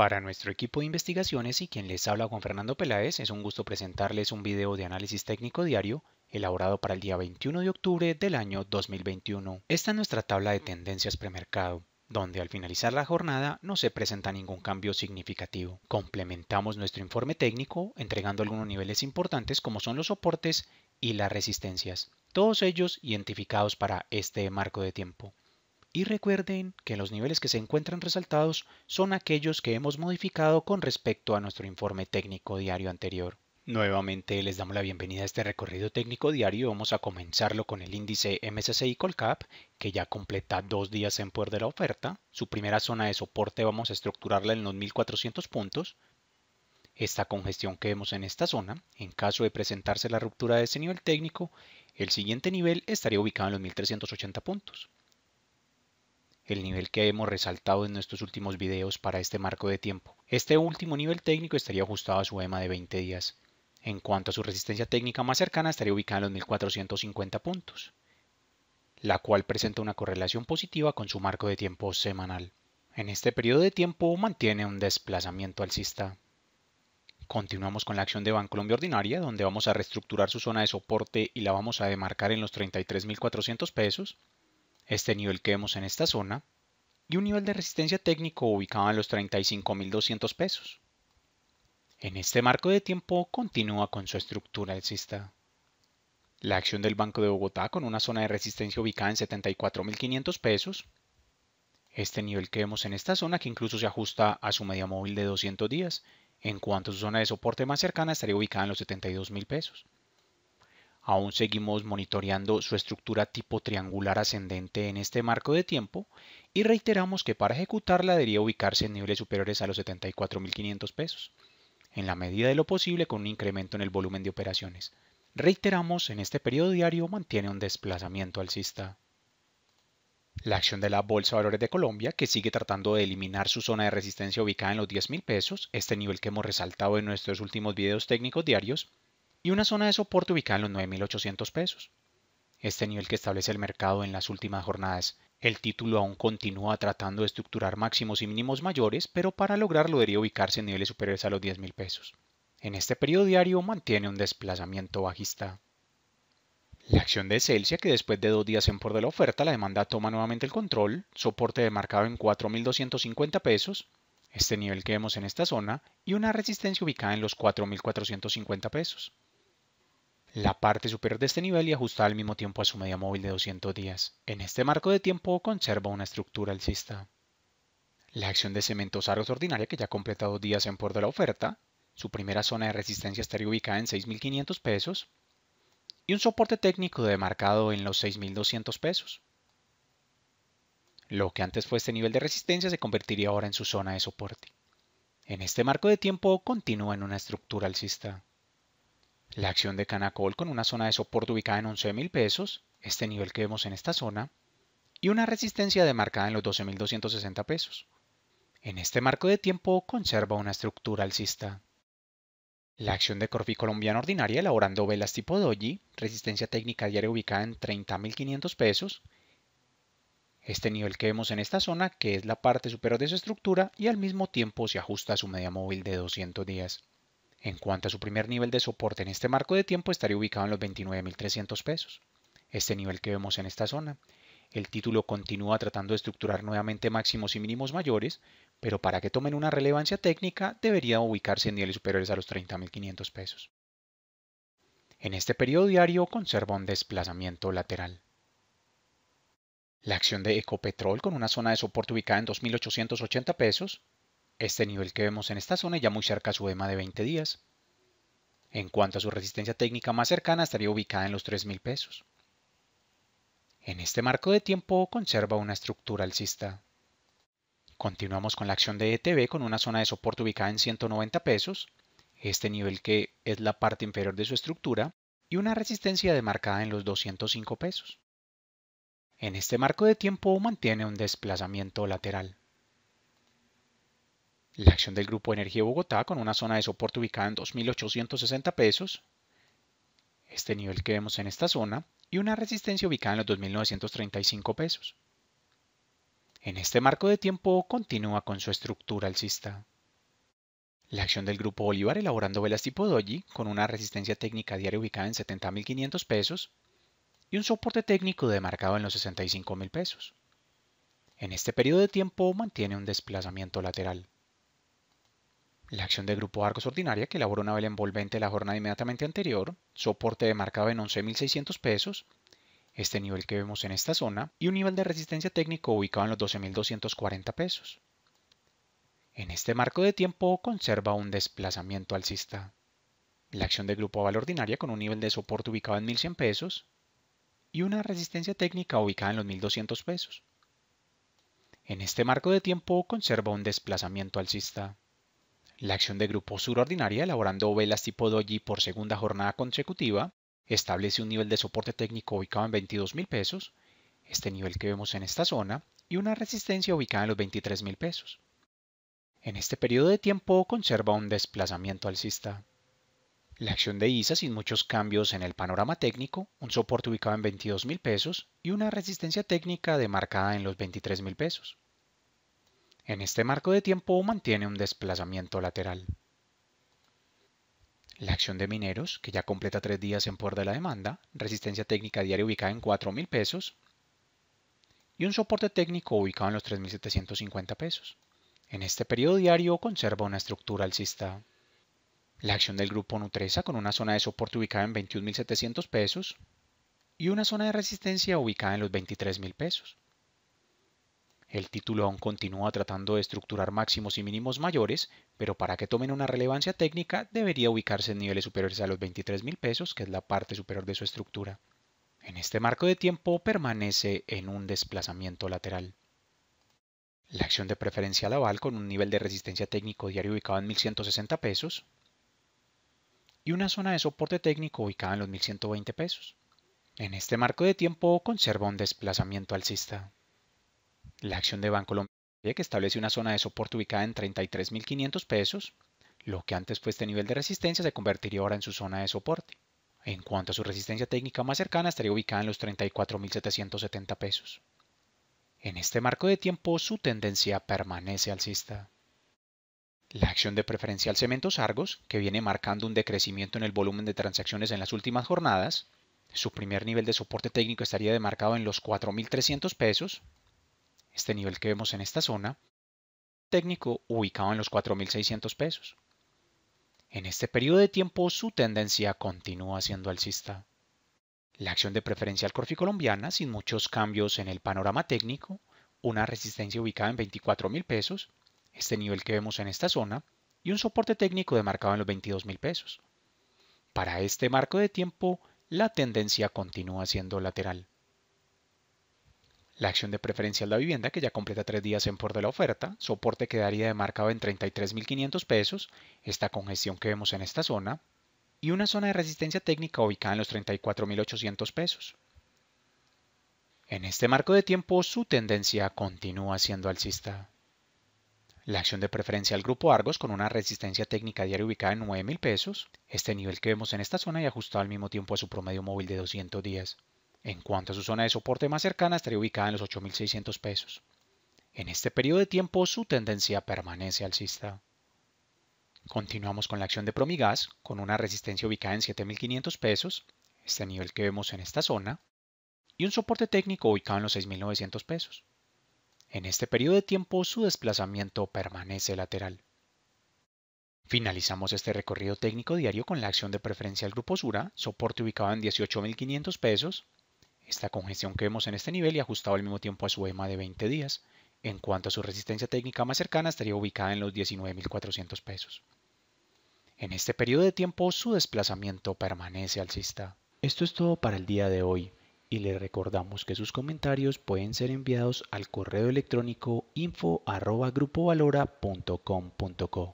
Para nuestro equipo de investigaciones y quien les habla Juan Fernando Peláez, es un gusto presentarles un video de análisis técnico diario elaborado para el día 21 de octubre del año 2021. Esta es nuestra tabla de tendencias premercado donde al finalizar la jornada no se presenta ningún cambio significativo. Complementamos nuestro informe técnico entregando algunos niveles importantes como son los soportes y las resistencias, todos ellos identificados para este marco de tiempo y recuerden que los niveles que se encuentran resaltados son aquellos que hemos modificado con respecto a nuestro informe técnico diario anterior. Nuevamente les damos la bienvenida a este recorrido técnico diario. Vamos a comenzarlo con el índice MSCI Colcap, que ya completa dos días en poder de la oferta. Su primera zona de soporte vamos a estructurarla en los 1400 puntos. Esta congestión que vemos en esta zona, en caso de presentarse la ruptura de ese nivel técnico, el siguiente nivel estaría ubicado en los 1380 puntos el nivel que hemos resaltado en nuestros últimos videos para este marco de tiempo. Este último nivel técnico estaría ajustado a su EMA de 20 días. En cuanto a su resistencia técnica más cercana, estaría ubicada en los 1450 puntos, la cual presenta una correlación positiva con su marco de tiempo semanal. En este periodo de tiempo mantiene un desplazamiento alcista. Continuamos con la acción de Bancolombia Ordinaria, donde vamos a reestructurar su zona de soporte y la vamos a demarcar en los 33.400 pesos este nivel que vemos en esta zona, y un nivel de resistencia técnico ubicado en los 35.200 pesos. En este marco de tiempo continúa con su estructura alcista. La acción del Banco de Bogotá con una zona de resistencia ubicada en 74.500 pesos. Este nivel que vemos en esta zona que incluso se ajusta a su media móvil de 200 días, en cuanto a su zona de soporte más cercana estaría ubicada en los 72.000 pesos. Aún seguimos monitoreando su estructura tipo triangular ascendente en este marco de tiempo y reiteramos que para ejecutarla debería ubicarse en niveles superiores a los 74.500 pesos, en la medida de lo posible con un incremento en el volumen de operaciones. Reiteramos, en este periodo diario mantiene un desplazamiento alcista. La acción de la Bolsa de Valores de Colombia, que sigue tratando de eliminar su zona de resistencia ubicada en los 10,000 pesos, este nivel que hemos resaltado en nuestros últimos videos técnicos diarios, y una zona de soporte ubicada en los 9.800 pesos. Este nivel que establece el mercado en las últimas jornadas. El título aún continúa tratando de estructurar máximos y mínimos mayores, pero para lograrlo debería ubicarse en niveles superiores a los 10.000 pesos. En este periodo diario mantiene un desplazamiento bajista. La acción de Celsia, que después de dos días en por de la oferta, la demanda toma nuevamente el control, soporte demarcado en 4.250 pesos, este nivel que vemos en esta zona, y una resistencia ubicada en los 4.450 pesos la parte superior de este nivel y ajustada al mismo tiempo a su media móvil de 200 días. En este marco de tiempo conserva una estructura alcista. La acción de cementos Argos ordinaria que ya ha completado días en por de la oferta, su primera zona de resistencia estaría ubicada en 6.500 pesos y un soporte técnico demarcado en los 6.200 pesos. Lo que antes fue este nivel de resistencia se convertiría ahora en su zona de soporte. En este marco de tiempo continúa en una estructura alcista. La acción de Canacol con una zona de soporte ubicada en 11,000 pesos, este nivel que vemos en esta zona, y una resistencia demarcada en los 12.260 pesos. En este marco de tiempo conserva una estructura alcista. La acción de Corfi Colombiana Ordinaria elaborando velas tipo Doji, resistencia técnica diaria ubicada en 30.500 pesos, este nivel que vemos en esta zona que es la parte superior de su estructura y al mismo tiempo se ajusta a su media móvil de 200 días. En cuanto a su primer nivel de soporte en este marco de tiempo, estaría ubicado en los 29.300 pesos, este nivel que vemos en esta zona. El título continúa tratando de estructurar nuevamente máximos y mínimos mayores, pero para que tomen una relevancia técnica debería ubicarse en niveles superiores a los 30.500 pesos. En este periodo diario conserva un desplazamiento lateral. La acción de Ecopetrol con una zona de soporte ubicada en 2.880 pesos este nivel que vemos en esta zona ya muy cerca a su EMA de 20 días. En cuanto a su resistencia técnica más cercana estaría ubicada en los 3.000 pesos. En este marco de tiempo conserva una estructura alcista. Continuamos con la acción de ETB con una zona de soporte ubicada en 190 pesos, este nivel que es la parte inferior de su estructura, y una resistencia demarcada en los 205 pesos. En este marco de tiempo mantiene un desplazamiento lateral. La acción del Grupo Energía Bogotá con una zona de soporte ubicada en 2.860 pesos, este nivel que vemos en esta zona, y una resistencia ubicada en los 2.935 pesos. En este marco de tiempo continúa con su estructura alcista. La acción del Grupo Bolívar elaborando velas tipo Doji con una resistencia técnica diaria ubicada en 70.500 pesos y un soporte técnico demarcado en los 65.000 pesos. En este periodo de tiempo mantiene un desplazamiento lateral la acción de grupo Argos ordinaria que elaboró una vela envolvente la jornada inmediatamente anterior, soporte de en 11.600 pesos, este nivel que vemos en esta zona, y un nivel de resistencia técnico ubicado en los 12.240 pesos. En este marco de tiempo conserva un desplazamiento alcista. La acción de grupo aval ordinaria con un nivel de soporte ubicado en 1.100 pesos y una resistencia técnica ubicada en los 1.200 pesos. En este marco de tiempo conserva un desplazamiento alcista la acción de grupo surordinaria elaborando velas tipo doji por segunda jornada consecutiva establece un nivel de soporte técnico ubicado en 22 pesos, este nivel que vemos en esta zona, y una resistencia ubicada en los $23,000. pesos. En este periodo de tiempo conserva un desplazamiento alcista. La acción de ISA sin muchos cambios en el panorama técnico, un soporte ubicado en 22 pesos y una resistencia técnica demarcada en los $23,000. pesos. En este marco de tiempo mantiene un desplazamiento lateral. La acción de mineros, que ya completa tres días en por de la demanda, resistencia técnica diaria ubicada en 4.000 pesos y un soporte técnico ubicado en los 3.750 pesos. En este periodo diario conserva una estructura alcista. La acción del grupo Nutresa con una zona de soporte ubicada en 21.700 pesos y una zona de resistencia ubicada en los 23.000 pesos. El título aún continúa tratando de estructurar máximos y mínimos mayores, pero para que tomen una relevancia técnica debería ubicarse en niveles superiores a los $23,000, pesos, que es la parte superior de su estructura. En este marco de tiempo permanece en un desplazamiento lateral. La acción de preferencia la aval con un nivel de resistencia técnico diario ubicado en 1160 pesos y una zona de soporte técnico ubicada en los 1120 pesos. En este marco de tiempo conserva un desplazamiento alcista la acción de Bancolombia que establece una zona de soporte ubicada en 33.500 pesos, lo que antes fue este nivel de resistencia se convertiría ahora en su zona de soporte. En cuanto a su resistencia técnica más cercana, estaría ubicada en los 34.770 pesos. En este marco de tiempo, su tendencia permanece alcista. La acción de preferencial Cementos Argos, que viene marcando un decrecimiento en el volumen de transacciones en las últimas jornadas, su primer nivel de soporte técnico estaría demarcado en los 4.300 pesos, este nivel que vemos en esta zona, técnico ubicado en los 4.600 pesos. En este periodo de tiempo su tendencia continúa siendo alcista. La acción de Preferencia corfi colombiana, sin muchos cambios en el panorama técnico, una resistencia ubicada en 24.000 pesos, este nivel que vemos en esta zona, y un soporte técnico demarcado en los 22.000 pesos. Para este marco de tiempo, la tendencia continúa siendo lateral. La acción de preferencia de la vivienda, que ya completa tres días en por de la oferta. Soporte quedaría de en 33.500 pesos, esta congestión que vemos en esta zona. Y una zona de resistencia técnica ubicada en los 34.800 pesos. En este marco de tiempo, su tendencia continúa siendo alcista. La acción de preferencia al grupo Argos con una resistencia técnica diaria ubicada en 9.000 pesos, este nivel que vemos en esta zona y ajustado al mismo tiempo a su promedio móvil de 200 días. En cuanto a su zona de soporte más cercana, estaría ubicada en los 8.600 pesos. En este periodo de tiempo, su tendencia permanece alcista. Continuamos con la acción de Promigas, con una resistencia ubicada en 7.500 pesos, este nivel que vemos en esta zona, y un soporte técnico ubicado en los 6.900 pesos. En este periodo de tiempo su desplazamiento permanece lateral. Finalizamos este recorrido técnico diario con la acción de preferencia del grupo Sura, soporte ubicado en 18.500 pesos, esta congestión que vemos en este nivel y ajustado al mismo tiempo a su EMA de 20 días. En cuanto a su resistencia técnica más cercana, estaría ubicada en los 19.400 pesos. En este periodo de tiempo, su desplazamiento permanece alcista. Esto es todo para el día de hoy y le recordamos que sus comentarios pueden ser enviados al correo electrónico info.grupovalora.com.co.